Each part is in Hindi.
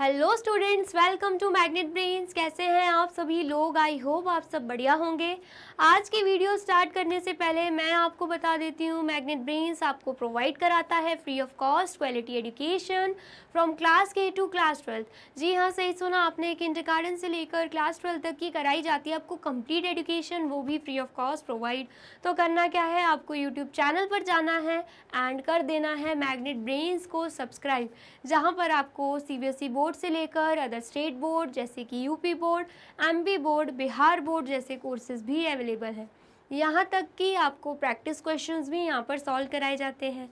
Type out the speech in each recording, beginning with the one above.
hello students welcome to Magnet Brains कैसे हैं आप सभी लोग आई होप आप सब बढ़िया होंगे आज की वीडियो स्टार्ट करने से पहले मैं आपको बता देती हूँ मैग्नेट ब्रेन्स आपको प्रोवाइड कराता है free of cost quality education from class के टू क्लास ट्वेल्थ जी हाँ सही सुना आपने एक गार्डन से लेकर क्लास ट्वेल्थ तक की कराई जाती है आपको कम्प्लीट एजुकेशन वो भी फ्री ऑफ कॉस्ट प्रोवाइड तो करना क्या है आपको यूट्यूब चैनल पर जाना है एंड कर देना है मैग्नेट ब्रेन्स को सब्सक्राइब जहाँ पर आपको सी बी बोर्ड से लेकर अदर स्टेट बोर्ड जैसे कि UP board MP board Bihar board जैसे कोर्सेज भी अवेलेबल हैं यहाँ तक कि आपको प्रैक्टिस क्वेश्चंस भी यहाँ पर सॉल्व कराए जाते हैं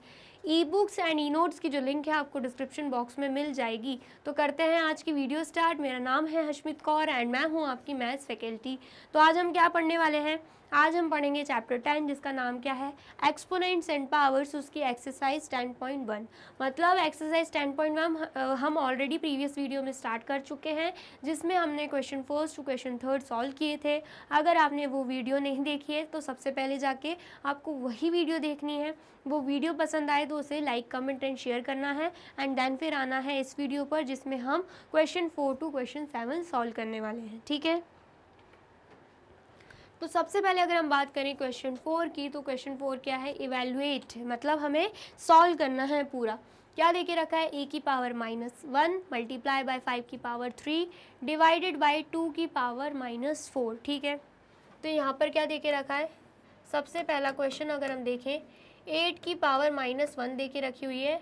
e books and e notes की जो लिंक है आपको डिस्क्रिप्शन बॉक्स में मिल जाएगी तो करते हैं आज की वीडियो स्टार्ट मेरा नाम है हशमित कौर एंड मैं हूँ आपकी मैथ्स फैकल्टी तो आज हम क्या पढ़ने वाले हैं आज हम पढ़ेंगे चैप्टर टेन जिसका नाम क्या है एक्सपोनेंट्स एंड पावर्स उसकी एक्सरसाइज टेन पॉइंट वन मतलब एक्सरसाइज टेन पॉइंट वन हम ऑलरेडी प्रीवियस वीडियो में स्टार्ट कर चुके हैं जिसमें हमने question first to question third solve किए थे अगर आपने वो वीडियो नहीं देखी है तो सबसे पहले जाके आपको वही वीडियो देखनी है वो वीडियो पसंद आए तो उसे लाइक कमेंट एंड शेयर करना है एंड देन फिर आना है इस वीडियो पर जिसमें हम question four to question seven solve करने वाले हैं ठीक है तो सबसे पहले अगर हम बात करें क्वेश्चन फोर की तो क्वेश्चन फोर क्या है इवेलुएट मतलब हमें सॉल्व करना है पूरा क्या देके रखा है ए की power minus one multiply by five की power three divided by two की पावर माइनस फोर ठीक है तो यहाँ पर क्या देके रखा है सबसे पहला क्वेश्चन अगर हम देखें एट की पावर माइनस वन दे के रखी हुई है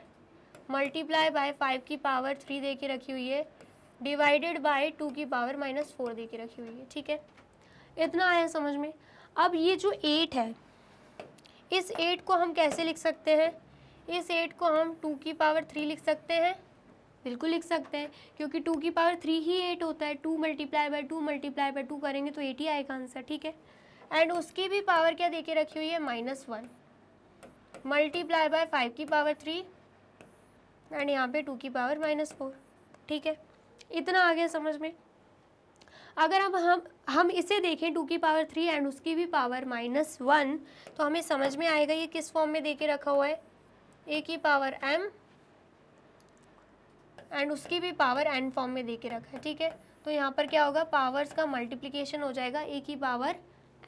मल्टीप्लाई बाय फाइव की पावर थ्री दे के रखी हुई है डिवाइडेड बाय टू की पावर माइनस फोर दे के रखी हुई है ठीक है इतना आया समझ में अब ये जो एट है इस एट को हम कैसे लिख सकते हैं इस एट को हम टू की पावर थ्री लिख सकते हैं बिल्कुल लिख सकते हैं क्योंकि टू की पावर थ्री ही एट होता है two multiply by two multiply by two करेंगे तो एट ही आएगा आंसर ठीक है एंड उसकी भी पावर क्या देके रखी हुई है minus one multiply by five की पावर थ्री एंड यहाँ पे टू की पावर माइनस फोर ठीक है इतना आ गया समझ में अगर अब हम हम इसे देखें टू की पावर थ्री एंड उसकी भी पावर माइनस वन तो हमें समझ में आएगा ये किस फॉर्म में दे के रखा हुआ है ए की पावर एम एंड उसकी भी पावर एन फॉर्म में दे के रखा है ठीक है तो यहाँ पर क्या होगा पावर्स का मल्टीप्लीकेशन हो जाएगा ए की पावर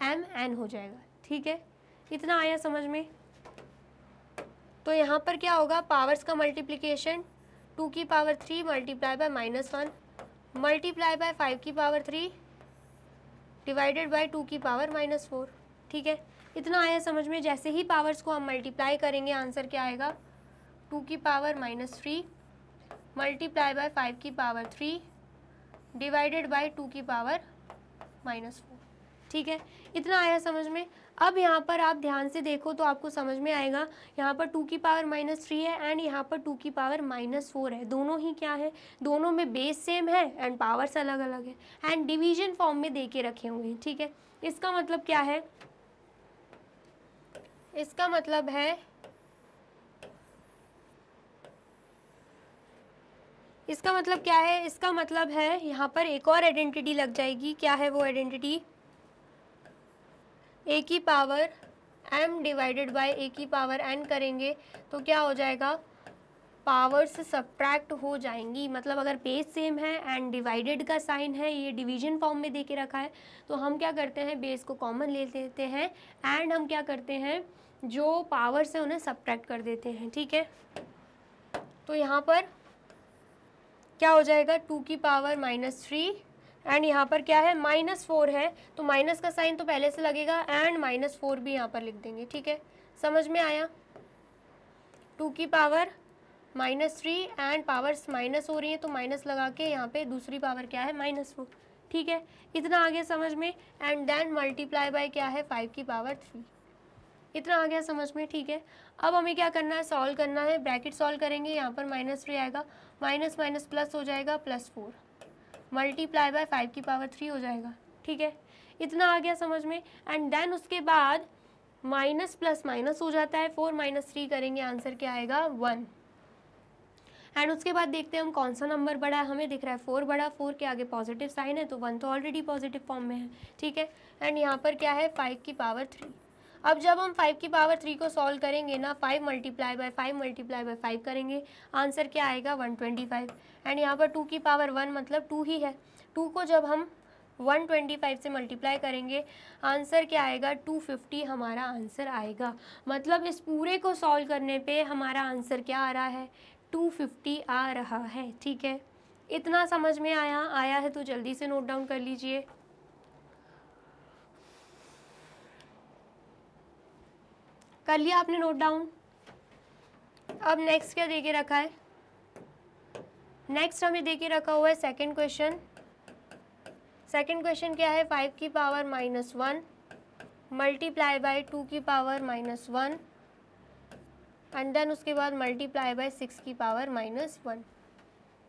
एम एन हो जाएगा ठीक है इतना आया समझ में तो यहाँ पर क्या होगा पावर्स का मल्टीप्लीकेशन टू की power three multiply by minus one multiply by five की power three divided by two की पावर माइनस फोर ठीक है इतना आया समझ में जैसे ही पावर्स को हम मल्टीप्लाई करेंगे आंसर क्या आएगा टू की power minus three multiply by five की power three divided by two की पावर माइनस फोर ठीक है इतना आया समझ में अब यहाँ पर आप ध्यान से देखो तो आपको समझ में आएगा यहाँ पर टू की पावर माइनस थ्री है एंड यहाँ पर टू की पावर माइनस फोर है दोनों ही क्या है दोनों में बेस सेम है एंड पावर्स अलग अलग है एंड डिवीजन फॉर्म में दे के रखे हुए हैं ठीक है इसका मतलब क्या है इसका मतलब है इसका मतलब क्या है इसका मतलब है यहाँ पर एक और आइडेंटिटी लग जाएगी क्या है वो आइडेंटिटी ए की power M divided by A की पावर एन करेंगे तो क्या हो जाएगा पावर्स सब्ट्रैक्ट हो जाएंगी मतलब अगर बेस सेम है एंड डिवाइडेड का साइन है ये डिवीजन फॉर्म में दे के रखा है तो हम क्या करते हैं बेस को कॉमन ले लेते हैं एंड हम क्या करते हैं जो पावर्स हैं उन्हें सब्ट्रैक्ट कर देते हैं ठीक है तो यहाँ पर क्या हो जाएगा टू की पावर माइनस थ्री एंड यहाँ पर क्या है माइनस फोर है तो माइनस का साइन तो पहले से लगेगा एंड माइनस फोर भी यहाँ पर लिख देंगे ठीक है समझ में आया टू की power minus three and powers minus हो रही हैं तो माइनस लगा के यहाँ पे दूसरी पावर क्या है माइनस फोर ठीक है इतना आ गया समझ में एंड देन मल्टीप्लाई बाय क्या है फाइव की पावर थ्री इतना आ गया समझ में ठीक है अब हमें क्या करना है सॉल्व करना है ब्रैकेट सॉल्व करेंगे यहाँ पर माइनस थ्री आएगा माइनस माइनस प्लस हो जाएगा plus four multiply by five की पावर थ्री हो जाएगा ठीक है इतना आ गया समझ में एंड देन उसके बाद माइनस प्लस माइनस हो जाता है फोर माइनस थ्री करेंगे आंसर क्या आएगा वन एंड उसके बाद देखते हैं हम कौन सा नंबर बड़ा है हमें दिख रहा है फोर बड़ा फोर के आगे पॉजिटिव साइन है तो वन तो ऑलरेडी पॉजिटिव फॉर्म में है ठीक है एंड यहाँ पर क्या है फाइव की पावर थ्री अब जब हम फाइव की पावर थ्री को सॉल्व करेंगे ना five multiply by five multiply by five करेंगे आंसर क्या आएगा वन ट्वेंटी फाइव एंड यहाँ पर टू की पावर वन मतलब टू ही है टू को जब हम वन ट्वेंटी फाइव से मल्टीप्लाई करेंगे आंसर क्या आएगा टू फिफ्टी हमारा आंसर आएगा मतलब इस पूरे को सॉल्व करने पे हमारा आंसर क्या आ रहा है टू फिफ्टी आ रहा है ठीक है इतना समझ में आया आया है तो जल्दी से नोट डाउन कर लीजिए कर लिया आपने नोट डाउन अब नेक्स्ट क्या देखे रखा है नेक्स्ट हमें देखे रखा हुआ है सेकंड क्वेश्चन सेकंड क्वेश्चन क्या है फाइव की power minus one multiply by two की power minus one and then उसके बाद मल्टीप्लाई बाय सिक्स की पावर माइनस वन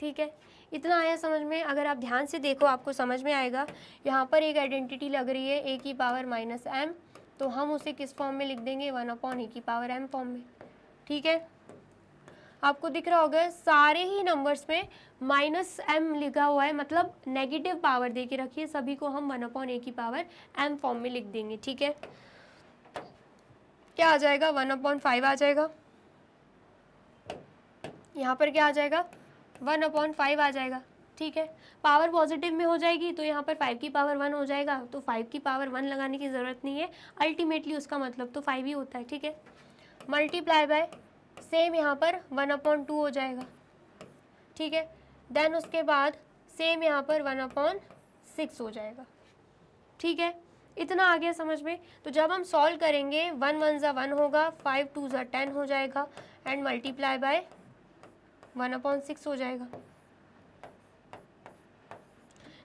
ठीक है इतना आया समझ में अगर आप ध्यान से देखो आपको समझ में आएगा यहाँ पर एक आइडेंटिटी लग रही है ए की पावर माइनस एम तो हम उसे किस फॉर्म में लिख देंगे वन अपॉन ई की पावर एम फॉर्म में ठीक है आपको दिख रहा होगा सारे ही नंबर्स में माइनस एम लिखा हुआ है मतलब नेगेटिव पावर दे के रखिए सभी को हम वन अपॉन ए की पावर एम फॉर्म में लिख देंगे ठीक है क्या आ जाएगा वन अपॉन फाइव आ जाएगा यहाँ पर क्या आ जाएगा वन अपॉन फाइव आ जाएगा ठीक है पावर पॉजिटिव में हो जाएगी तो यहाँ पर फाइव की पावर वन हो जाएगा तो फाइव की पावर वन लगाने की ज़रूरत नहीं है अल्टीमेटली उसका मतलब तो फाइव ही होता है ठीक है मल्टीप्लाई बाय सेम यहाँ पर वन अपॉन टू हो जाएगा ठीक है देन उसके बाद सेम यहाँ पर वन अपॉन सिक्स हो जाएगा ठीक है इतना आ गया समझ में तो जब हम सॉल्व करेंगे वन वन ज़ा वन होगा फाइव टू ज़ा टेन हो जाएगा and multiply by one upon six हो जाएगा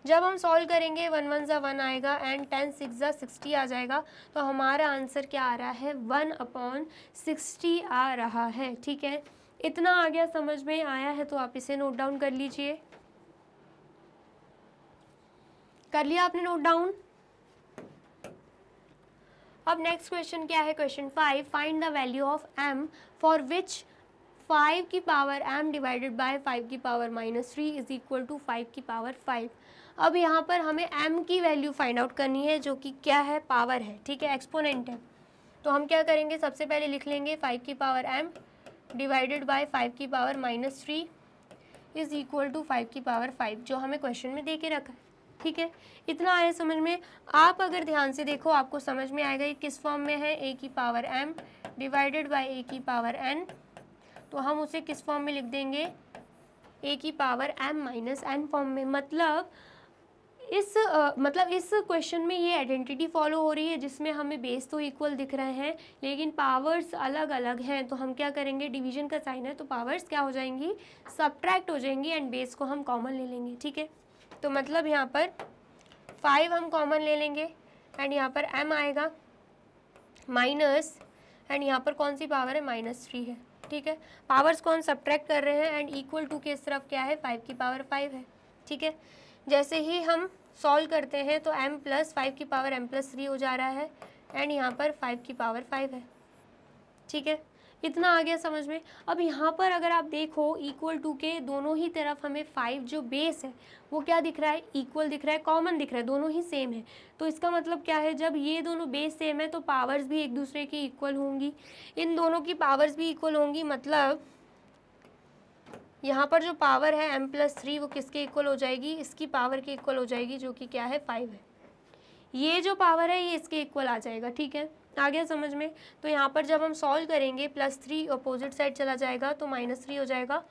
जब हम सॉल्व करेंगे वन वन ज़ा वन आएगा एंड टेन सिक्स ज़ा सिक्सटी आ जाएगा तो हमारा आंसर क्या आ रहा है वन अपॉन सिक्सटी आ रहा है ठीक है इतना आ गया समझ में आया है तो आप इसे नोट डाउन कर लीजिए कर लिया आपने नोट डाउन अब नेक्स्ट क्वेश्चन क्या है question five find the value of M for which five की power M divided by five की power minus three is equal to five की पावर फाइव अब यहाँ पर हमें m की वैल्यू फाइंड आउट करनी है जो कि क्या है पावर है ठीक है एक्सपोनेंट है तो हम क्या करेंगे सबसे पहले लिख लेंगे फाइव की power m divided by five की power minus three is equal to five की पावर फाइव जो हमें क्वेश्चन में दे के रखा है ठीक है इतना आया समझ में आप अगर ध्यान से देखो आपको समझ में आएगा ये किस फॉर्म में है ए की power M divided by A की पावर एन तो हम उसे किस फॉर्म में लिख देंगे ए की power M minus N form में मतलब इस आ, मतलब इस क्वेश्चन में ये आइडेंटिटी फॉलो हो रही है जिसमें हमें बेस तो इक्वल दिख रहे हैं लेकिन पावर्स अलग अलग हैं तो हम क्या करेंगे डिवीजन का साइन है तो पावर्स क्या हो जाएंगी सब्ट्रैक्ट हो जाएंगी एंड बेस को हम कॉमन ले लेंगे ठीक है तो मतलब यहाँ पर फाइव हम कॉमन ले लेंगे एंड यहाँ पर एम आएगा माइनस एंड यहाँ पर कौन सी पावर है माइनस थ्री है ठीक है पावर्स को हम सब्ट्रैक्ट कर रहे हैं एंड इक्वल टू के इस तरफ क्या है फाइव की पावर फाइव है ठीक है जैसे ही हम सॉल्व करते हैं तो m प्लस फाइव की पावर m प्लस थ्री हो जा रहा है एंड यहाँ पर फाइव की पावर फाइव है ठीक है इतना आ गया समझ में अब यहाँ पर अगर आप देखो इक्वल टू के दोनों ही तरफ हमें फाइव जो बेस है वो क्या दिख रहा है इक्वल दिख रहा है कॉमन दिख रहा है दोनों ही सेम है तो इसका मतलब क्या है जब ये दोनों बेस सेम है तो पावर्स भी एक दूसरे की इक्वल होंगी इन दोनों की पावर्स भी इक्वल होंगी मतलब यहाँ पर जो पावर है एम प्लस थ्री वो किसके इक्वल हो जाएगी इसकी पावर के इक्वल हो जाएगी जो कि क्या है फाइव है ये जो पावर है ये इसके इक्वल आ जाएगा ठीक है आ गया समझ में तो यहाँ पर जब हम सॉल्व करेंगे प्लस थ्री अपोजिट साइड चला जाएगा तो माइनस थ्री हो जाएगा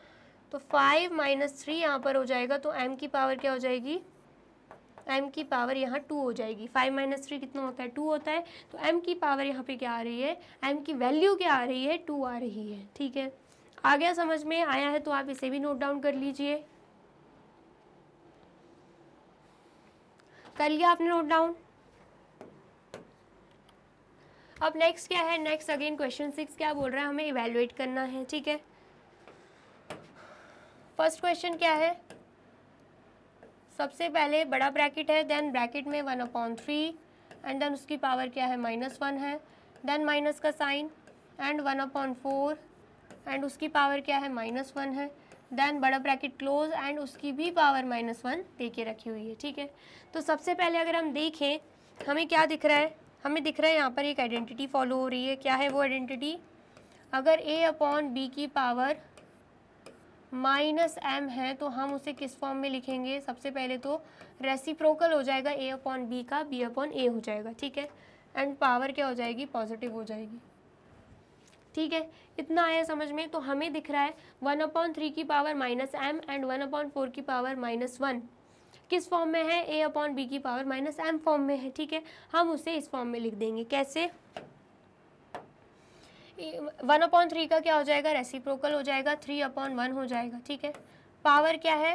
तो फाइव माइनस थ्री यहाँ पर हो जाएगा तो एम की पावर क्या हो जाएगी एम की पावर यहाँ टू हो जाएगी फाइव माइनस थ्री कितना होता है टू होता है तो एम की पावर यहाँ पे क्या आ रही है एम की वैल्यू क्या आ रही है टू आ रही है ठीक है आ गया समझ में आया है तो आप इसे भी नोट डाउन कर लीजिए कर लिया आपने नोट डाउन अब नेक्स्ट क्या है नेक्स्ट अगेन क्वेश्चन सिक्स क्या बोल रहा है हमें इवेल्युएट करना है ठीक है फर्स्ट क्वेश्चन क्या है सबसे पहले बड़ा ब्रैकेट है देन ब्रैकेट में one upon three and then उसकी पावर क्या है माइनस वन है देन माइनस का sign and one upon four and उसकी पावर क्या है माइनस वन है देन बड़ा ब्रैकेट क्लोज एंड उसकी भी पावर माइनस वन दे के रखी हुई है ठीक है तो सबसे पहले अगर हम देखें हमें क्या दिख रहा है हमें दिख रहा है यहाँ पर एक आइडेंटिटी फॉलो हो रही है क्या है वो आइडेंटिटी अगर ए अपॉन बी की पावर माइनस एम है तो हम उसे किस फॉर्म में लिखेंगे सबसे पहले तो रेसिप्रोकल हो जाएगा ए अपॉन बी का बी अपॉन ए हो जाएगा ठीक है एंड पावर क्या हो जाएगी पॉजिटिव हो जाएगी ठीक है इतना आया समझ में तो हमें दिख रहा है वन अपॉन थ्री की power minus M and one upon four की पावर माइनस वन किस फॉर्म में है ए अपॉन बी की पावर माइनस एम फॉर्म में है ठीक है हम उसे इस फॉर्म में लिख देंगे कैसे वन अपॉन थ्री का क्या हो जाएगा रेसिप्रोकल हो जाएगा थ्री अपॉन वन हो जाएगा ठीक है पावर क्या है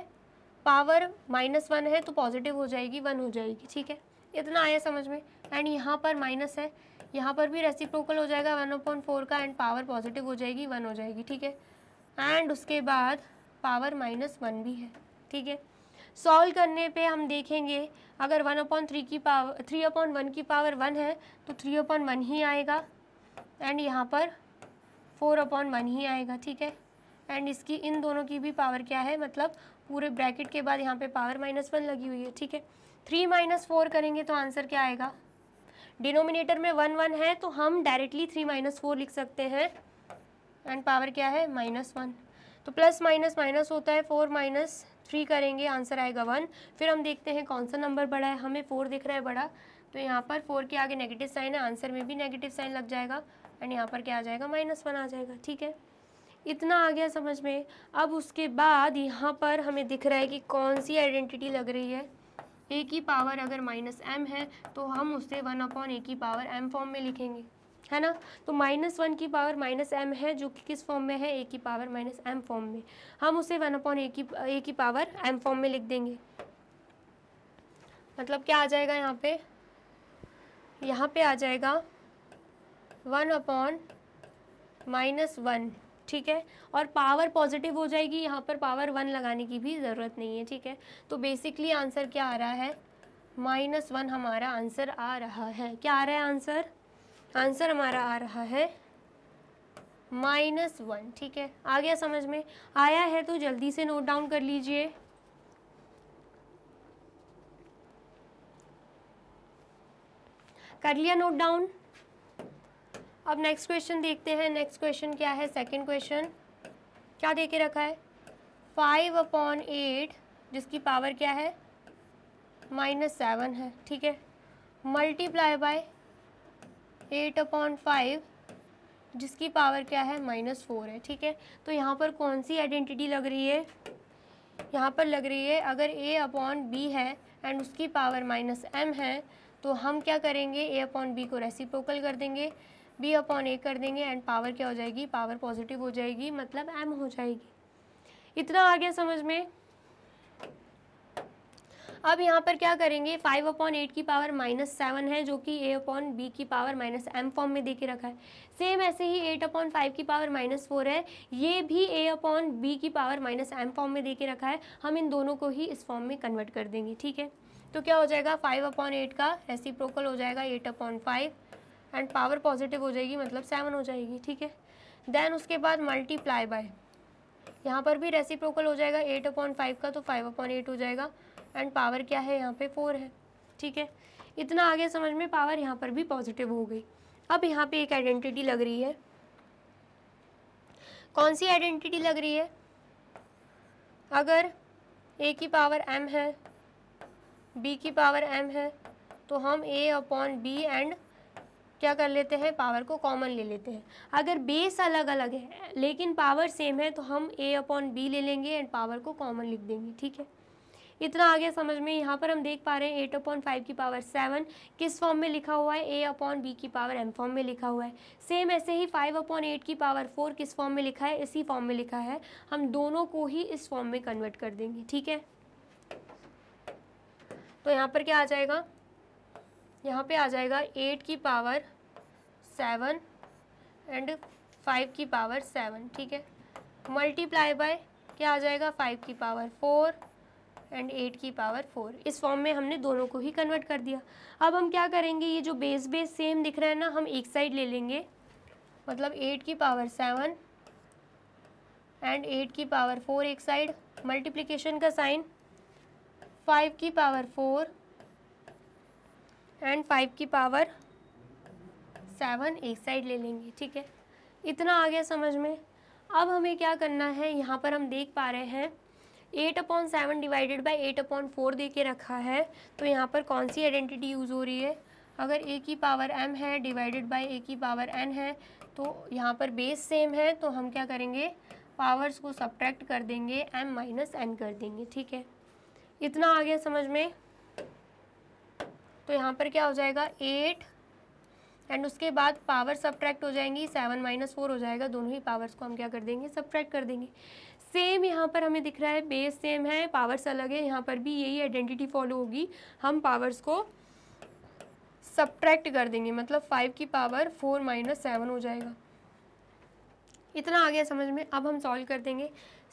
पावर माइनस वन है तो पॉजिटिव हो जाएगी वन हो जाएगी ठीक है इतना आया समझ में एंड यहाँ पर माइनस है यहाँ पर भी रेसिप्रोकल हो जाएगा वन अपॉन फोर का एंड पावर पॉजिटिव हो जाएगी वन हो जाएगी ठीक है एंड उसके बाद पावर माइनस वन भी है ठीक है सॉल्व करने पे हम देखेंगे अगर वन अपॉन थ्री की पावर थ्री अपॉन वन की पावर वन है तो थ्री अपॉन वन ही आएगा एंड यहाँ पर फोर अपॉन वन ही आएगा ठीक है एंड इसकी इन दोनों की भी पावर क्या है मतलब पूरे ब्रैकेट के बाद यहाँ पे पावर माइनस वन लगी हुई है ठीक है थ्री माइनस फोर करेंगे तो आंसर क्या आएगा डिनोमिनेटर में वन वन है तो हम डायरेक्टली थ्री माइनस फोर लिख सकते हैं एंड पावर क्या है माइनस वन तो प्लस माइनस माइनस होता है फोर माइनस थ्री करेंगे आंसर आएगा वन फिर हम देखते हैं कौन सा नंबर बड़ा है हमें फोर दिख रहा है बड़ा तो यहाँ पर फोर के आगे नेगेटिव साइन है आंसर में भी नेगेटिव साइन लग जाएगा एंड यहाँ पर क्या आ जाएगा माइनस वन आ जाएगा ठीक है इतना आ गया समझ में अब उसके बाद यहाँ पर हमें दिख रहा है कि कौन सी आइडेंटिटी लग रही है ए की पावर अगर माइनस एम है तो हम उसे वन अपॉन ए की पावर एम फॉर्म में लिखेंगे है ना तो माइनस वन की पावर माइनस एम है जो कि किस फॉर्म में है ए की पावर माइनस एम फॉर्म में हम उसे वन अपॉन ए की ए की पावर एम फॉर्म में लिख देंगे मतलब क्या आ जाएगा यहाँ पे यहाँ पे आ जाएगा वन अपॉन माइनस वन ठीक है और पावर पॉजिटिव हो जाएगी यहाँ पर पावर वन लगाने की भी ज़रूरत नहीं है ठीक है तो बेसिकली आंसर क्या आ रहा है माइनस वन हमारा आंसर आ रहा है क्या आ रहा है आंसर आंसर हमारा आ रहा है माइनस वन ठीक है आ गया समझ में आया है तो जल्दी से नोट डाउन कर लीजिए कर लिया नोट डाउन अब नेक्स्ट क्वेश्चन देखते हैं नेक्स्ट क्वेश्चन क्या है सेकंड क्वेश्चन क्या दे के रखा है फाइव अपॉन एट जिसकी पावर क्या है माइनस सेवन है ठीक है multiply by eight upon five जिसकी पावर क्या है माइनस फोर है ठीक है तो यहाँ पर कौन सी आइडेंटिटी लग रही है यहाँ पर लग रही है अगर ए अपॉन बी है एंड उसकी पावर माइनस एम है तो हम क्या करेंगे ए अपॉन बी को रेसिप्रोकल कर देंगे बी अपॉन ए कर देंगे एंड पावर क्या हो जाएगी पावर पॉजिटिव हो जाएगी मतलब एम हो जाएगी इतना आ गया समझ में अब यहाँ पर क्या करेंगे फाइव अपॉन एट की पावर माइनस सेवन है जो कि ए अपॉन बी की पावर माइनस एम फॉर्म में देके रखा है सेम ऐसे ही एट अपॉन फाइव की पावर माइनस फोर है ये भी ए अपॉन बी की पावर माइनस एम फॉर्म में देके रखा है हम इन दोनों को ही इस फॉर्म में कन्वर्ट कर देंगे ठीक है तो क्या हो जाएगा फाइव अपॉन एट का रेसिप्रोकल हो जाएगा eight upon five and power positive हो जाएगी मतलब सेवन हो जाएगी ठीक है देन उसके बाद मल्टीप्लाई बाय यहाँ पर भी रेसिप्रोकल हो जाएगा एट अपॉइंट फाइव का तो फाइव अपॉइंट एट हो जाएगा एंड पावर क्या है यहाँ पे फोर है ठीक है इतना आगे समझ में पावर यहाँ पर भी पॉजिटिव हो गई अब यहाँ पे एक आइडेंटिटी लग रही है कौन सी आइडेंटिटी लग रही है अगर ए की पावर एम है बी की पावर एम है तो हम ए अपॉन बी एंड क्या कर लेते हैं पावर को कॉमन ले लेते हैं अगर बेस अलग अलग है लेकिन पावर सेम है तो हम ए अपॉन बी ले लेंगे एंड पावर को कॉमन लिख देंगे ठीक है इतना आ गया समझ में यहाँ पर हम देख पा रहे हैं एट अपॉन फाइव की पावर सेवन किस फॉर्म में लिखा हुआ है ए अपॉन बी की पावर एम फॉर्म में लिखा हुआ है सेम ऐसे ही फाइव अपॉन एट की पावर फोर किस फॉर्म में लिखा है इसी फॉर्म में लिखा है हम दोनों को ही इस फॉर्म में कन्वर्ट कर देंगे ठीक है तो यहाँ पर क्या आ जाएगा यहाँ पे आ जाएगा एट की पावर सेवन एंड फाइव की पावर सेवन ठीक है मल्टीप्लाई बाय क्या आ जाएगा फाइव की पावर फोर एंड एट की पावर फोर इस फॉर्म में हमने दोनों को ही कन्वर्ट कर दिया अब हम क्या करेंगे ये जो बेस बेस सेम दिख रहा है ना हम एक साइड ले लेंगे मतलब एट की पावर सेवन एंड एट की पावर फोर एक साइड मल्टीप्लीकेशन का साइन फाइव की पावर फोर एंड फाइव की पावर सेवन एक साइड ले लेंगे ठीक है इतना आ गया समझ में अब हमें क्या करना है यहाँ पर हम देख पा रहे हैं eight upon seven divided by eight upon four दे के रखा है तो यहाँ पर कौन सी आइडेंटिटी यूज़ हो रही है अगर ए की पावर एम है डिवाइडेड बाई ए की पावर एन है तो यहाँ पर बेस सेम है तो हम क्या करेंगे पावर्स को सब्ट्रैक्ट कर देंगे एम माइनस एन कर देंगे ठीक है इतना आ गया समझ में तो यहाँ पर क्या हो जाएगा एट एंड उसके बाद पावर सब्ट्रैक्ट हो जाएंगी सेवन माइनस फोर हो जाएगा दोनों ही पावर्स को हम क्या कर देंगे सब्ट्रैक्ट कर देंगे सेम यहाँ पर हमें दिख रहा है बेस सेम है पावर्स अलग है यहाँ पर भी यही आइडेंटिटी फॉलो होगी हम पावर्स को सब्ट्रैक्ट कर देंगे मतलब फाइव की पावर फोर माइनस सेवन हो जाएगा इतना आ गया समझ में अब हम सॉल्व कर देंगे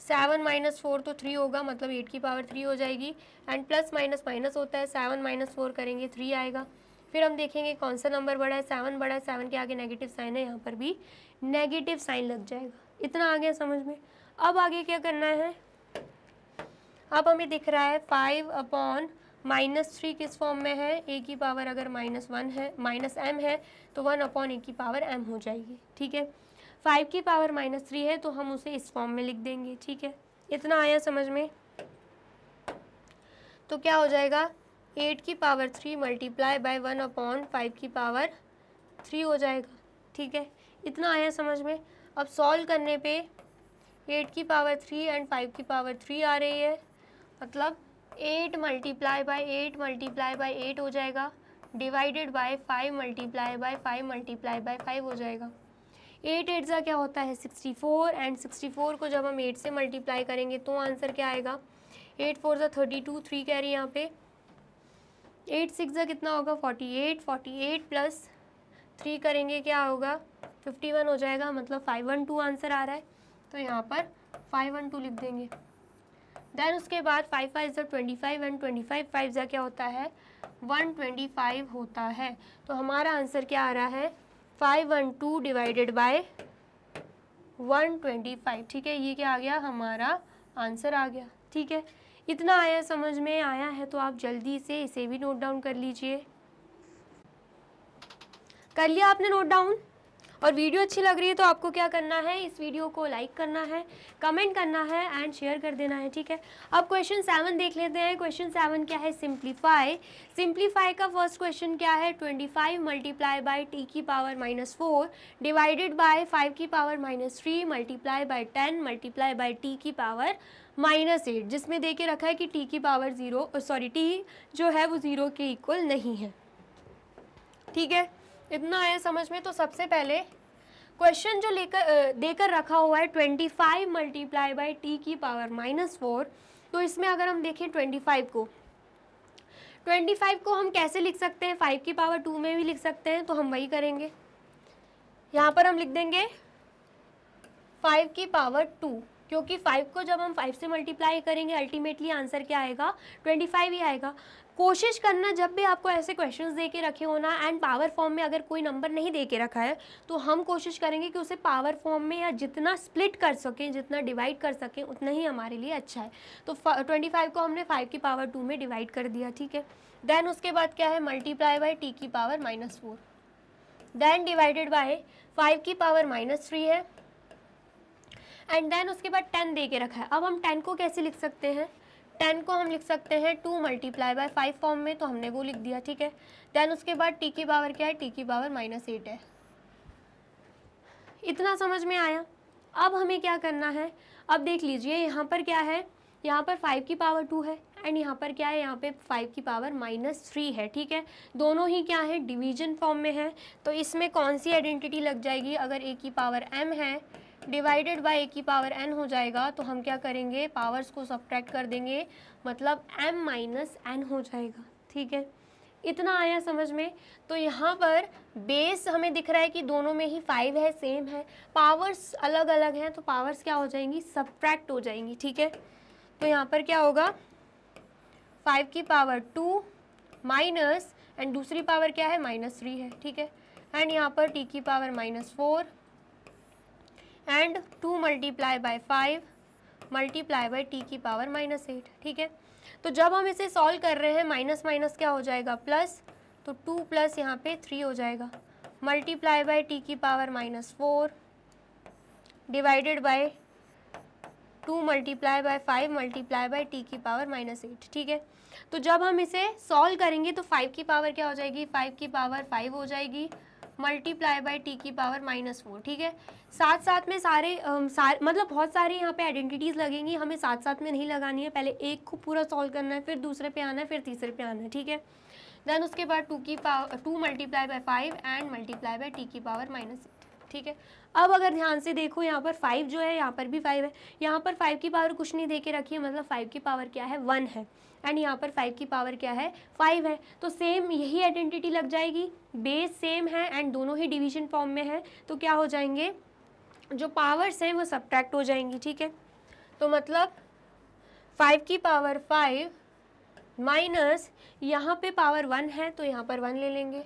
सेवन माइनस फोर तो थ्री होगा मतलब एट की पावर थ्री हो जाएगी एंड प्लस माइनस माइनस होता है सेवन माइनस फोर करेंगे थ्री आएगा फिर हम देखेंगे कौन सा नंबर बड़ा है सेवन बड़ा है सेवन के आगे नेगेटिव साइन है यहाँ पर भी नेगेटिव साइन लग जाएगा इतना आ गया समझ में अब आगे क्या करना है अब हमें दिख रहा है फाइव अपॉन माइनस थ्री किस फॉर्म में है ए की पावर अगर माइनस वन है माइनस एम है तो वन अपॉन ए की पावर एम हो जाएगी ठीक है फाइव की पावर माइनस थ्री है तो हम उसे इस फॉर्म में लिख देंगे ठीक है इतना आया समझ में तो क्या हो जाएगा एट की power three multiply by one upon five की पावर थ्री हो जाएगा ठीक है इतना आया समझ में अब सॉल्व करने पे एट की पावर थ्री एंड फाइव की पावर थ्री आ रही है मतलब eight multiply by eight multiply by eight हो जाएगा divided by five multiply by five multiply by five हो जाएगा एट एट ज़ा क्या होता है sixty four and sixty four को जब हम एट से मल्टीप्लाई करेंगे तो आंसर क्या आएगा एट फोर ज़ा थर्टी टू थ्री कह रही है यहाँ पे एट सिक्स का कितना होगा forty eight forty eight plus three करेंगे क्या होगा फिफ्टी वन हो जाएगा मतलब फाइव वन टू आंसर आ रहा है तो यहाँ पर फाइव वन टू लिख देंगे देन उसके बाद फाइव फाइव ज़ा twenty five and twenty five five ज़ा क्या होता है वन ट्वेंटी फाइव होता है तो हमारा आंसर क्या आ रहा है five one two divided by one twenty five ठीक है ये क्या आ गया हमारा आंसर आ गया ठीक है इतना आया समझ में आया है तो आप जल्दी से इसे भी नोट डाउन कर लीजिए कर लिया आपने नोट डाउन और वीडियो अच्छी लग रही है तो आपको क्या करना है इस वीडियो को लाइक करना है कमेंट करना है एंड शेयर कर देना है ठीक है अब क्वेश्चन सेवन देख लेते हैं क्वेश्चन सेवन क्या है सिंप्लीफाई सिंप्लीफाई का फर्स्ट क्वेश्चन क्या है twenty five multiply by T की power minus four divided by five की power minus three multiply by ten multiply by T की पावर माइनस एट जिसमें दे के रखा है कि टी की पावर ज़ीरो सॉरी टी जो है वो ज़ीरो के इक्वल नहीं है ठीक है इतना आया समझ में तो सबसे पहले क्वेश्चन जो लेकर देकर रखा हुआ है twenty five multiply by T की पावर माइनस फोर तो इसमें अगर हम देखें ट्वेंटी फाइव को ट्वेंटी फाइव को हम कैसे लिख सकते हैं फाइव की पावर टू में भी लिख सकते हैं तो हम वही करेंगे यहाँ पर हम लिख देंगे फाइव की पावर टू क्योंकि फाइव को जब हम फाइव से मल्टीप्लाई करेंगे अल्टीमेटली आंसर क्या आएगा ट्वेंटी फाइव ही आएगा कोशिश करना जब भी आपको ऐसे क्वेश्चन दे के रखे होना एंड पावर फॉर्म में अगर कोई नंबर नहीं दे के रखा है तो हम कोशिश करेंगे कि उसे पावर फॉर्म में या जितना स्प्लिट कर सकें जितना डिवाइड कर सकें उतना ही हमारे लिए अच्छा है तो ट्वेंटी फाइव को हमने फाइव की पावर टू में डिवाइड कर दिया ठीक है देन उसके बाद क्या है मल्टीप्लाई बाई टी की power minus four then divided by five की पावर माइनस थ्री है एंड देन उसके बाद टेन दे के रखा है अब हम टेन को कैसे लिख सकते हैं टेन को हम लिख सकते हैं two multiply by five form में तो हमने वो लिख दिया ठीक है देन उसके बाद टी की पावर क्या है टी की पावर माइनस एट है इतना समझ में आया अब हमें क्या करना है अब देख लीजिए यहाँ पर क्या है यहाँ पर फाइव की पावर टू है एंड यहाँ पर क्या है यहाँ पे फाइव की पावर माइनस थ्री है ठीक है दोनों ही क्या है डिवीजन फॉर्म में है तो इसमें कौन सी आइडेंटिटी लग जाएगी अगर ए की पावर एम है डिवाइडेड बाय ए की पावर एन हो जाएगा तो हम क्या करेंगे पावर्स को सब्ट्रैक्ट कर देंगे मतलब एम माइनस एन हो जाएगा ठीक है इतना आया समझ में तो यहाँ पर बेस हमें दिख रहा है कि दोनों में ही फाइव है सेम है पावर्स अलग अलग हैं तो पावर्स क्या हो जाएंगी सब्ट्रैक्ट हो जाएंगी ठीक है तो यहाँ पर क्या होगा फाइव की पावर टू माइनस एंड दूसरी पावर क्या है माइनस थ्री है ठीक है एंड यहाँ पर टी की power minus four and two multiply by five multiply by T की पावर माइनस एट ठीक है तो जब हम इसे सॉल्व कर रहे हैं माइनस माइनस क्या हो जाएगा प्लस तो टू प्लस यहाँ पे थ्री हो जाएगा मल्टीप्लाई बाय टी की power minus four divided by two multiply by five multiply by T की पावर माइनस एट ठीक है तो जब हम इसे सॉल्व करेंगे तो फाइव की पावर क्या हो जाएगी फाइव की पावर फाइव हो जाएगी मल्टीप्लाई बाई टी की पावर माइनस फोर ठीक है साथ साथ में सारे सार, मतलब बहुत सारे यहाँ पे आइडेंटिटीज़ लगेंगी हमें साथ साथ में नहीं लगानी है पहले एक को पूरा सॉल्व करना है फिर दूसरे पे आना है फिर तीसरे पे आना है ठीक है देन उसके बाद टू की power two multiply by five and multiply by T की पावर माइनस ठीक है अब अगर ध्यान से देखो यहाँ पर फाइव जो है यहाँ पर भी फाइव है यहाँ पर फाइव की पावर कुछ नहीं दे के रखी है मतलब फाइव की पावर क्या है वन है एंड यहाँ पर फाइव की पावर क्या है फाइव है तो सेम यही आइडेंटिटी लग जाएगी बेस सेम है एंड दोनों ही डिविजन फॉर्म में है तो क्या हो जाएंगे जो पावर्स हैं वो सब्ट्रैक्ट हो जाएंगी ठीक है तो मतलब फाइव की पावर फाइव माइनस यहाँ पे पावर वन है तो यहाँ पर वन ले लेंगे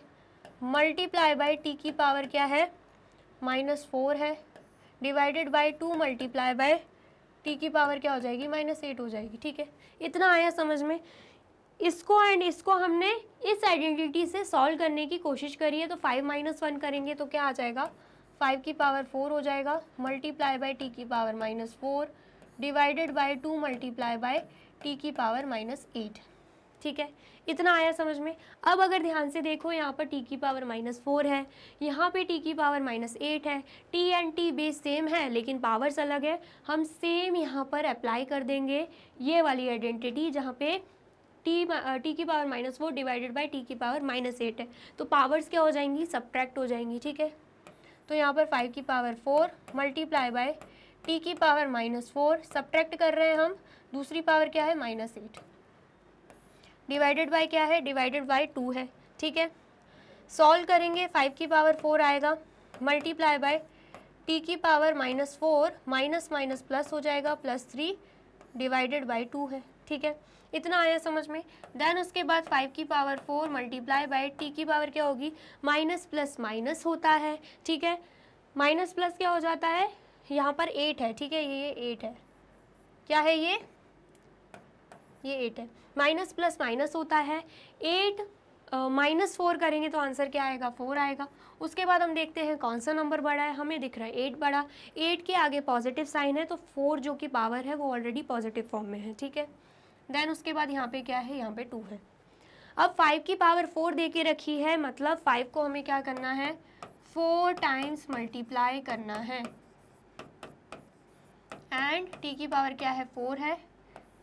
मल्टीप्लाई बाई टी की पावर क्या है माइनस फोर है divided by two multiply by T की पावर क्या हो जाएगी माइनस एट हो जाएगी ठीक है इतना आया समझ में इसको एंड इसको हमने इस आइडेंटिटी से सॉल्व करने की कोशिश करी है तो फाइव माइनस वन करेंगे तो क्या आ जाएगा फाइव की पावर फोर हो जाएगा मल्टीप्लाई बाय टी की power minus four divided by two multiply by T की पावर माइनस एट ठीक है इतना आया समझ में अब अगर ध्यान से देखो यहाँ पर टी की पावर माइनस फोर है यहाँ पे टी की पावर माइनस एट है T and T base same है लेकिन पावर्स अलग है हम सेम यहाँ पर अप्लाई कर देंगे ये वाली आइडेंटिटी जहाँ पे टी टी की power minus four divided by T की पावर माइनस एट है तो पावर्स क्या हो जाएंगी सब्ट्रैक्ट हो जाएंगी ठीक है तो यहाँ पर फाइव की power four multiply by T की पावर माइनस फोर सब्ट्रैक्ट कर रहे हैं हम दूसरी पावर क्या है माइनस एट डिवाइडेड बाई क्या है डिवाइडेड बाई टू है ठीक है सॉल्व करेंगे फाइव की पावर फोर आएगा मल्टीप्लाई बाय टी की power minus four minus minus plus हो जाएगा plus three divided by two है ठीक है इतना आया समझ में देन उसके बाद फाइव की power four multiply by T की पावर क्या होगी माइनस प्लस माइनस होता है ठीक है माइनस प्लस क्या हो जाता है यहाँ पर एट है ठीक है ये एट है क्या है ये ये एट है माइनस प्लस माइनस होता है एट माइनस फोर करेंगे तो आंसर क्या आएगा फोर आएगा उसके बाद हम देखते हैं कौन सा नंबर बड़ा है हमें दिख रहा है एट बड़ा एट के आगे पॉजिटिव साइन है तो फोर जो कि पावर है वो ऑलरेडी पॉजिटिव फॉर्म में है ठीक है देन उसके बाद यहाँ पे क्या है यहाँ पे टू है अब फाइव की पावर फोर दे के रखी है मतलब फाइव को हमें क्या करना है फोर टाइम्स मल्टीप्लाई करना है एंड टी की पावर क्या है फोर है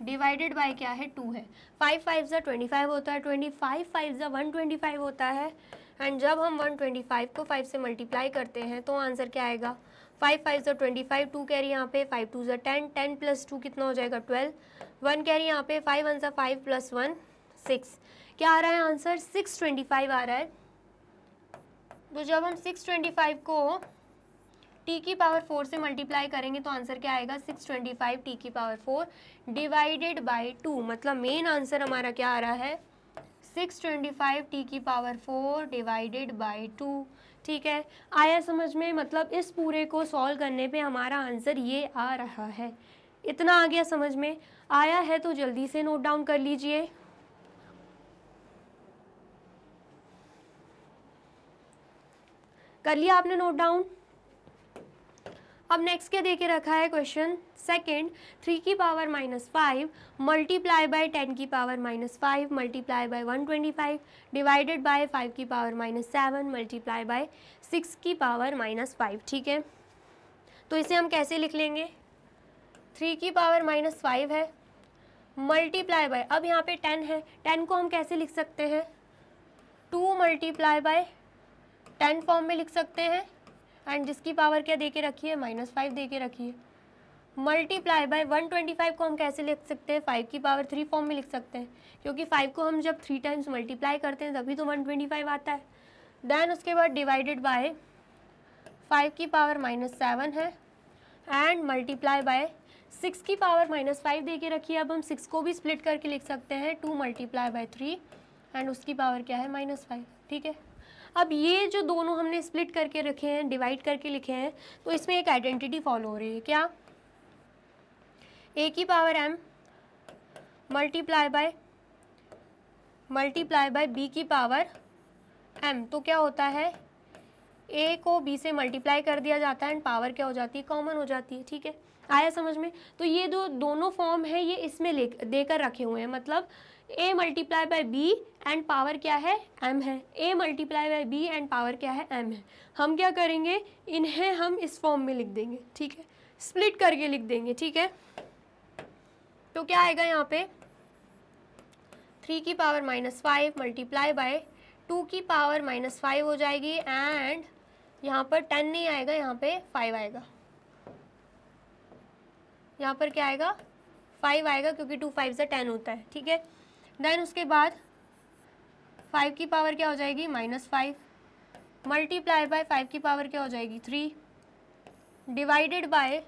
डिवाइडेड बाय क्या है टू है फाइव फाइव ज़ा ट्वेंटी फाइव होता है ट्वेंटी फाइव फाइव ज़ा वन ट्वेंटी फाइव होता है एंड जब हम वन ट्वेंटी फाइव को फाइव से मल्टीप्लाई करते हैं तो आंसर क्या आएगा फाइव फाइव ज़ा ट्वेंटी फाइव टू कह रही यहाँ पे फाइव टू ज़ा टेन टेन प्लस टू कितना हो जाएगा ट्वेल्व वन कह रही यहाँ पे फाइव वन ज़ा फाइव प्लस वन सिक्स क्या आ रहा है आंसर सिक्स ट्वेंटी फाइव आ रहा है तो जब हम सिक्स ट्वेंटी फाइव को टी की पावर फोर से मल्टीप्लाई करेंगे तो आंसर क्या आएगा सिक्स ट्वेंटी फाइव टी की power four divided by two मतलब मेन आंसर हमारा क्या आ रहा है सिक्स ट्वेंटी फाइव टी की power four divided by two ठीक है आया समझ में मतलब इस पूरे को सॉल्व करने पे हमारा आंसर ये आ रहा है इतना आ गया समझ में आया है तो जल्दी से नोट डाउन कर लीजिए कर लिया आपने नोट डाउन अब नेक्स्ट क्या देखे रखा है क्वेश्चन सेकंड थ्री की power minus five multiply by ten की power minus five multiply by one twenty five divided by five की power minus seven multiply by six की पावर माइनस फाइव ठीक है तो इसे हम कैसे लिख लेंगे थ्री की पावर माइनस फाइव है मल्टीप्लाई बाय अब यहाँ पे टेन है टेन को हम कैसे लिख सकते हैं two multiply by ten form में लिख सकते हैं एंड जिसकी पावर क्या दे के रखी है माइनस फाइव दे के रखी है multiply by one twenty five को हम कैसे लिख सकते हैं फाइव की पावर थ्री फॉर्म में लिख सकते हैं क्योंकि फाइव को हम जब थ्री टाइम्स मल्टीप्लाई करते हैं तभी तो वन ट्वेंटी फाइव आता है देन उसके बाद डिवाइडेड बाय फाइव की पावर माइनस सेवन है एंड मल्टीप्लाई बाय सिक्स की पावर माइनस फाइव दे के रखिए अब हम सिक्स को भी स्प्लिट करके लिख सकते हैं two multiply by three and उसकी पावर क्या है माइनस फाइव ठीक है अब ये जो दोनों हमने स्प्लिट करके रखे हैं डिवाइड करके लिखे हैं तो इसमें एक आइडेंटिटी फॉलो हो रही है क्या ए की power M multiply by multiply by B की पावर एम तो क्या होता है ए को बी से मल्टीप्लाई कर दिया जाता है एंड पावर क्या हो जाती है कॉमन हो जाती है ठीक है आया समझ में तो ये जो दो, दोनों फॉर्म है ये इसमें ले देकर रखे हुए हैं मतलब A multiply by B and power क्या है एम है A multiply by B and power क्या है एम है हम क्या करेंगे इन्हें हम इस फॉर्म में लिख देंगे ठीक है स्प्लिट करके लिख देंगे ठीक है तो क्या आएगा यहाँ पे थ्री की power minus five multiply by two की पावर माइनस फाइव हो जाएगी एंड यहाँ पर टेन नहीं आएगा यहाँ पे फाइव आएगा यहाँ पर क्या आएगा फाइव आएगा क्योंकि टू फाइव से टेन होता है ठीक है देन उसके बाद फाइव की पावर क्या हो जाएगी minus five multiply by five की पावर क्या हो जाएगी थ्री डिवाइडेड बाय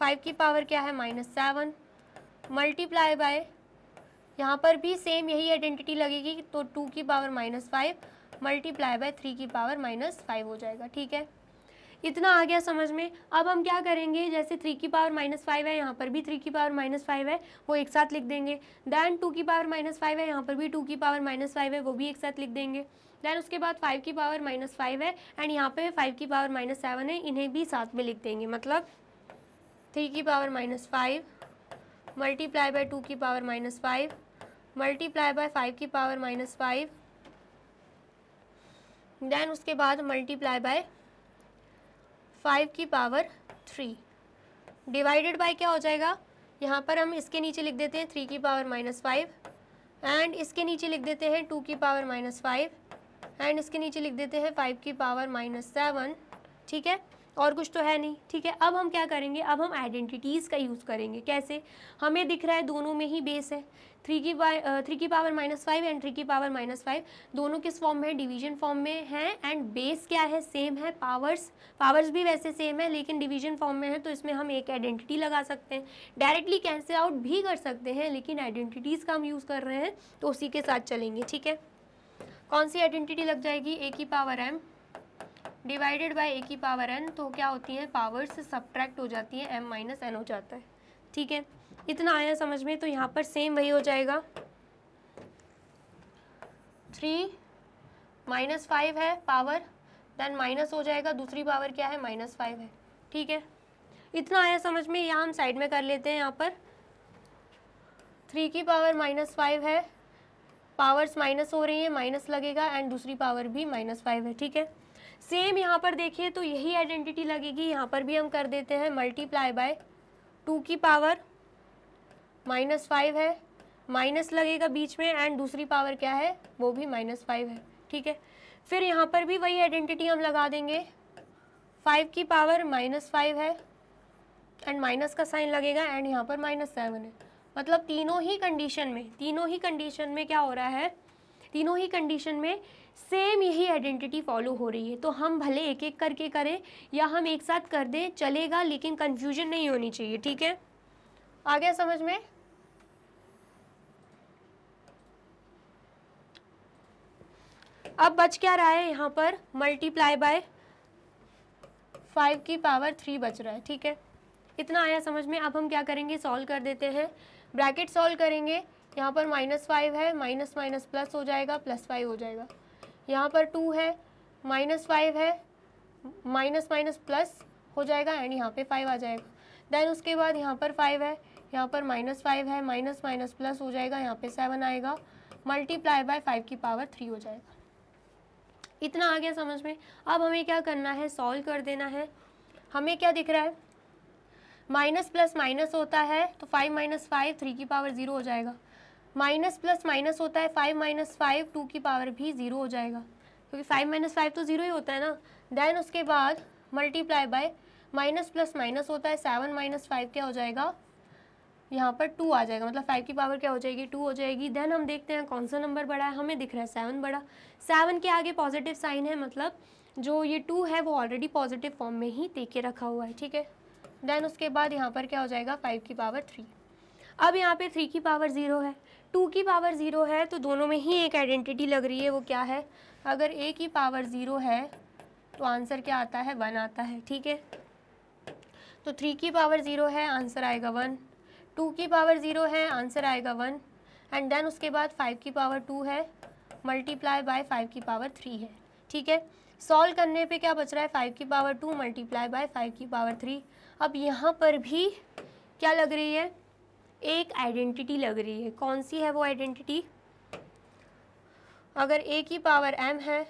फाइव की पावर क्या है माइनस सेवन मल्टीप्लाई बाय यहाँ पर भी सेम यही आइडेंटिटी लगेगी तो टू की power minus five multiply by three की पावर माइनस फाइव हो जाएगा ठीक है इतना आ गया समझ में अब हम क्या करेंगे जैसे थ्री की पावर माइनस फाइव है यहाँ पर भी थ्री की पावर माइनस फाइव है वो एक साथ लिख देंगे दैन टू की पावर माइनस फाइव है यहाँ पर भी टू की पावर माइनस फाइव है वो भी एक साथ लिख देंगे दैन उसके बाद फाइव की पावर माइनस फाइव है एंड यहाँ पे फाइव की पावर माइनस सेवन है इन्हें भी साथ में लिख देंगे मतलब थ्री की power minus five multiply by two की power minus five multiply by five की पावर माइनस फाइव देन उसके बाद मल्टीप्लाई बाय फाइव की पावर थ्री डिवाइडेड बाय क्या हो जाएगा यहाँ पर हम इसके नीचे लिख देते हैं थ्री की पावर माइनस फाइव एंड इसके नीचे लिख देते हैं टू की पावर माइनस फाइव एंड इसके नीचे लिख देते हैं फाइव की पावर माइनस सेवन ठीक है और कुछ तो है नहीं ठीक है अब हम क्या करेंगे अब हम आइडेंटिटीज़ का यूज़ करेंगे कैसे हमें दिख रहा है दोनों में ही बेस है थ्री की थ्री की power minus five and three की पावर माइनस फाइव दोनों किस फॉर्म में डिवीजन फॉर्म में है एंड बेस क्या है सेम है पावर्स पावर्स भी वैसे सेम है लेकिन डिवीजन फॉर्म में है तो इसमें हम एक आइडेंटिटी लगा सकते हैं डायरेक्टली कैंसिल आउट भी कर सकते हैं लेकिन आइडेंटिटीज़ का हम यूज़ कर रहे हैं तो उसी के साथ चलेंगे ठीक है कौन सी आइडेंटिटी लग जाएगी ए की power M divided by A की पावर एन तो क्या होती है पावर से सब्ट्रैक्ट हो जाती है एम माइनस एन हो जाता है ठीक है इतना आया समझ में तो यहाँ पर सेम वही हो जाएगा थ्री माइनस फाइव है पावर देन माइनस हो जाएगा दूसरी पावर क्या है माइनस फाइव है ठीक है इतना आया समझ में यहाँ हम साइड में कर लेते हैं यहाँ पर थ्री की पावर माइनस फाइव है पावर्स माइनस हो रही है माइनस लगेगा एंड दूसरी पावर भी माइनस फाइव है ठीक है सेम यहाँ पर देखिए तो यही आइडेंटिटी लगेगी यहाँ पर भी हम कर देते हैं मल्टीप्लाई बाय टू की पावर माइनस फाइव है माइनस लगेगा बीच में एंड दूसरी पावर क्या है वो भी माइनस फाइव है ठीक है फिर यहाँ पर भी वही आइडेंटिटी हम लगा देंगे फाइव की पावर माइनस फाइव है एंड माइनस का साइन लगेगा एंड यहाँ पर माइनस सेवन है मतलब तीनों ही कंडीशन में तीनों ही कंडीशन में क्या हो रहा है तीनों ही कंडीशन में सेम यही आइडेंटिटी फॉलो हो रही है तो हम भले एक एक करके करें या हम एक साथ कर दें चलेगा लेकिन कन्फ्यूजन नहीं होनी चाहिए ठीक है आ गया समझ में अब बच क्या रहा है यहाँ पर मल्टीप्लाई बाय फाइव की पावर थ्री बच रहा है ठीक है इतना आया समझ में अब हम क्या करेंगे सॉल्व कर देते हैं ब्रैकेट सॉल्व करेंगे यहाँ पर माइनस फाइव है माइनस माइनस प्लस हो जाएगा प्लस फाइव हो जाएगा यहाँ पर टू है माइनस फाइव है माइनस माइनस प्लस हो जाएगा एंड यहाँ पे फाइव आ जाएगा देन उसके बाद यहाँ पर फाइव है यहाँ पर माइनस फाइव है माइनस माइनस प्लस हो जाएगा यहाँ पे सेवन आएगा मल्टीप्लाई बाय फाइव की पावर थ्री हो जाएगा इतना आ गया समझ में अब हमें क्या करना है सॉल्व कर देना है हमें क्या दिख रहा है माइनस प्लस माइनस होता है तो फाइव माइनस फाइव थ्री की पावर ज़ीरो हो जाएगा माइनस प्लस माइनस होता है फाइव माइनस फाइव टू की पावर भी ज़ीरो हो जाएगा क्योंकि फाइव माइनस फाइव तो ज़ीरो ही होता है ना देन उसके बाद multiply by minus plus minus होता है सेवन माइनस फाइव क्या हो जाएगा यहाँ पर टू आ जाएगा मतलब फाइव की पावर क्या हो जाएगी टू हो जाएगी देन हम देखते हैं कौन सा नंबर बड़ा है हमें दिख रहा है सेवन बड़ा सेवन के आगे पॉजिटिव साइन है मतलब जो ये टू है वो ऑलरेडी पॉजिटिव फॉर्म में ही दे के रखा हुआ है ठीक है देन उसके बाद यहाँ पर क्या हो जाएगा फाइव की पावर थ्री अब यहाँ पे थ्री की पावर ज़ीरो है टू की पावर ज़ीरो है तो दोनों में ही एक आइडेंटिटी लग रही है वो क्या है अगर ए की पावर ज़ीरो है तो आंसर क्या आता है वन आता है ठीक है तो थ्री की पावर ज़ीरो है आंसर आएगा वन टू की पावर ज़ीरो है आंसर आएगा वन एंड देन उसके बाद फाइव की पावर टू है मल्टीप्लाई बाय फाइव की पावर थ्री है ठीक है सॉल्व करने पे क्या बच रहा है फाइव की power two multiply by five की पावर थ्री अब यहाँ पर भी क्या लग रही है एक आइडेंटिटी लग रही है कौन सी है वो आइडेंटिटी अगर ए की पावर एम है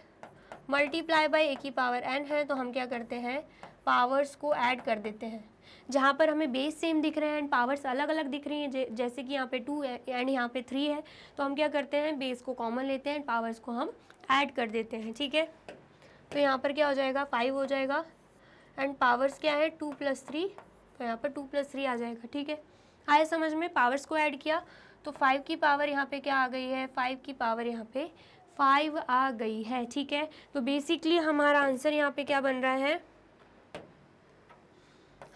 मल्टीप्लाई बाई ए की पावर एन है तो हम क्या करते हैं पावर्स को ऐड कर देते हैं जहाँ पर हमें बेस सेम दिख रहे हैं एंड पावर्स अलग अलग दिख रही हैं जैसे कि यहाँ पे टू है एंड यहाँ पे थ्री है तो हम क्या करते हैं बेस को कॉमन लेते हैं एंड पावर्स को हम ऐड कर देते हैं ठीक है तो यहाँ पर क्या हो जाएगा फाइव हो जाएगा एंड पावर्स क्या है टू प्लस थ्री तो यहाँ पर टू प्लस थ्री आ जाएगा ठीक है आए समझ में पावर्स को ऐड किया तो फाइव की पावर यहाँ पे क्या आ गई है फाइव की पावर यहाँ पे फाइव आ गई है ठीक है तो बेसिकली हमारा आंसर यहाँ पे क्या बन रहा है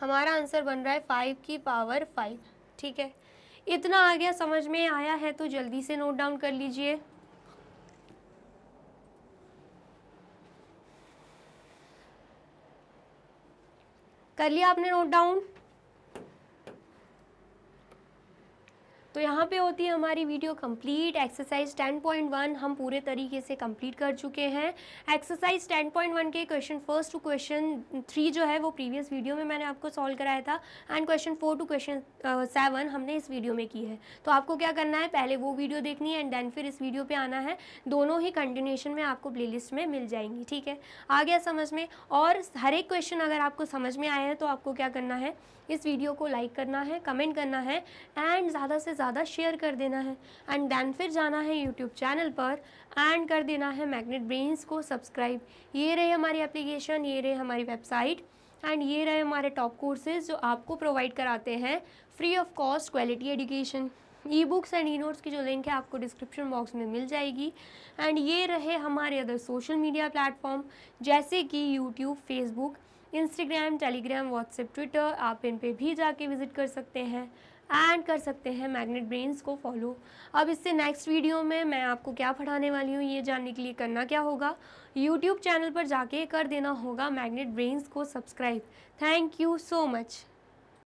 हमारा आंसर बन रहा है फाइव की पावर फाइव ठीक है इतना आ गया समझ में आया है तो जल्दी से नोट डाउन कर लीजिए कर लिया आपने नोट डाउन तो यहाँ पे होती है हमारी वीडियो कंप्लीट एक्सरसाइज 10.1 हम पूरे तरीके से कंप्लीट कर चुके हैं एक्सरसाइज 10.1 के question first to question three जो है वो प्रीवियस वीडियो में मैंने आपको सॉल्व कराया था and question four to question seven हमने इस वीडियो में की है तो आपको क्या करना है पहले वो वीडियो देखनी है एंड देन फिर इस वीडियो पर आना है दोनों ही कंटिन्यूशन में आपको प्ले में मिल जाएंगी ठीक है आ गया समझ में और हर एक क्वेश्चन अगर आपको समझ में आया है तो आपको क्या करना है इस वीडियो को लाइक करना है कमेंट करना है एंड ज़्यादा से ज़्यादा शेयर कर देना है एंड दैन फिर जाना है यूट्यूब चैनल पर एंड कर देना है मैग्नेट ब्रेन्स को सब्सक्राइब ये रहे हमारी एप्लीकेशन ये रहे हमारी वेबसाइट एंड ये रहे हमारे टॉप कोर्सेज जो आपको प्रोवाइड कराते हैं free of cost quality education e books and e notes की जो लिंक है आपको डिस्क्रिप्शन बॉक्स में मिल जाएगी एंड ये रहे हमारे अदर सोशल मीडिया प्लेटफॉर्म जैसे कि YouTube Facebook Instagram Telegram WhatsApp Twitter आप इन पर भी जाके विज़िट कर सकते हैं एंड कर सकते हैं मैग्नेट ब्रेन्स को फॉलो अब इससे नेक्स्ट वीडियो में मैं आपको क्या पढ़ाने वाली हूँ ये जानने के लिए करना क्या होगा यूट्यूब चैनल पर जाके कर देना होगा मैग्नेट ब्रेन्स को subscribe thank you so much